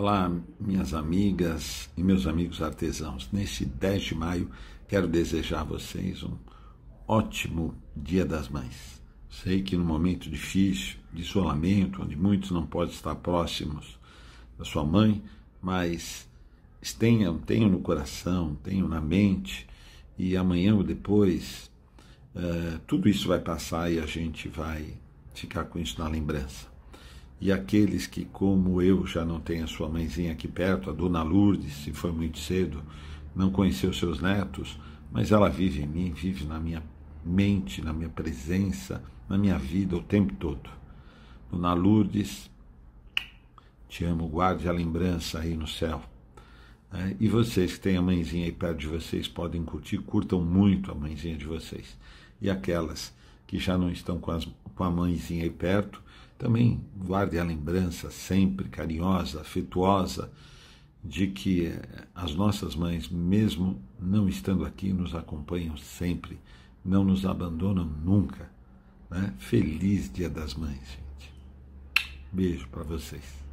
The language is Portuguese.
Olá, minhas amigas e meus amigos artesãos. Neste 10 de maio, quero desejar a vocês um ótimo Dia das Mães. Sei que num momento difícil, de isolamento, onde muitos não podem estar próximos da sua mãe, mas tenham, tenham no coração, tenham na mente, e amanhã ou depois, uh, tudo isso vai passar e a gente vai ficar com isso na lembrança e aqueles que, como eu, já não têm a sua mãezinha aqui perto, a dona Lourdes, se foi muito cedo, não conheceu seus netos, mas ela vive em mim, vive na minha mente, na minha presença, na minha vida o tempo todo. Dona Lourdes, te amo, guarde a lembrança aí no céu. É, e vocês que têm a mãezinha aí perto de vocês podem curtir, curtam muito a mãezinha de vocês. E aquelas que já não estão com, as, com a mãezinha aí perto, também guarde a lembrança sempre carinhosa, afetuosa, de que eh, as nossas mães, mesmo não estando aqui, nos acompanham sempre, não nos abandonam nunca. Né? Feliz Dia das Mães, gente. Beijo para vocês.